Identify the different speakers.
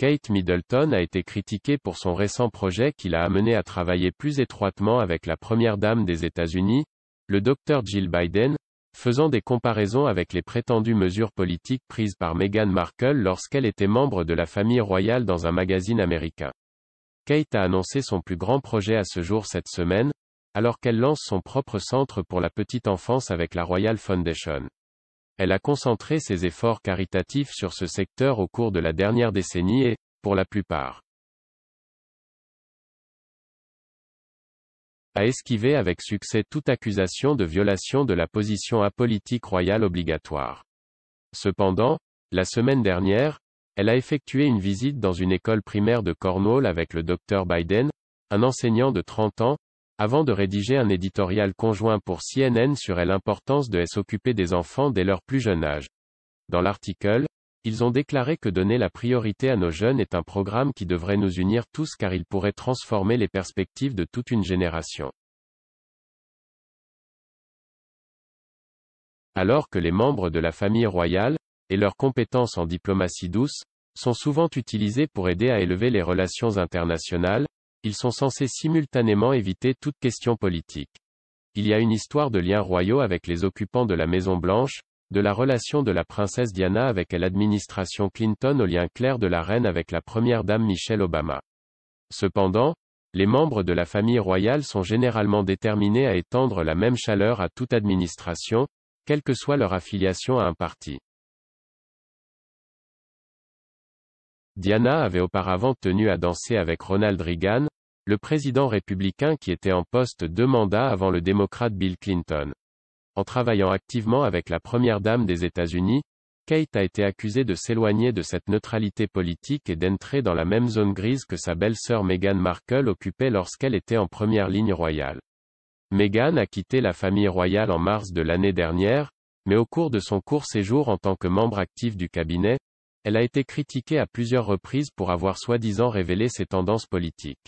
Speaker 1: Kate Middleton a été critiquée pour son récent projet qui l'a amené à travailler plus étroitement avec la première dame des États-Unis, le Dr Jill Biden, faisant des comparaisons avec les prétendues mesures politiques prises par Meghan Markle lorsqu'elle était membre de la famille royale dans un magazine américain. Kate a annoncé son plus grand projet à ce jour cette semaine, alors qu'elle lance son propre centre pour la petite enfance avec la Royal Foundation. Elle a concentré ses efforts caritatifs sur ce secteur au cours de la dernière décennie et, pour la plupart,
Speaker 2: a esquivé avec succès
Speaker 1: toute accusation de violation de la position apolitique royale obligatoire. Cependant, la semaine dernière, elle a effectué une visite dans une école primaire de Cornwall avec le docteur Biden, un enseignant de 30 ans, avant de rédiger un éditorial conjoint pour CNN sur l'importance de s'occuper des enfants dès leur plus jeune âge. Dans l'article, ils ont déclaré que donner la priorité à nos jeunes est un programme qui devrait nous unir tous car il pourrait transformer les perspectives de toute une génération.
Speaker 2: Alors que les membres de la famille royale,
Speaker 1: et leurs compétences en diplomatie douce, sont souvent utilisés pour aider à élever les relations internationales, ils sont censés simultanément éviter toute question politique. Il y a une histoire de liens royaux avec les occupants de la Maison Blanche, de la relation de la princesse Diana avec l'administration Clinton au lien clair de la reine avec la première dame Michelle Obama. Cependant, les membres de la famille royale sont généralement déterminés à étendre la même chaleur à toute administration, quelle que soit leur affiliation à un parti.
Speaker 2: Diana avait auparavant tenu à danser
Speaker 1: avec Ronald Reagan, le président républicain qui était en poste deux mandats avant le démocrate Bill Clinton. En travaillant activement avec la première dame des États-Unis, Kate a été accusée de s'éloigner de cette neutralité politique et d'entrer dans la même zone grise que sa belle-sœur Meghan Markle occupait lorsqu'elle était en première ligne royale. Meghan a quitté la famille royale en mars de l'année dernière, mais au cours de son court séjour en tant que membre actif du cabinet, elle a été critiquée à plusieurs reprises pour avoir soi-disant révélé ses
Speaker 2: tendances politiques.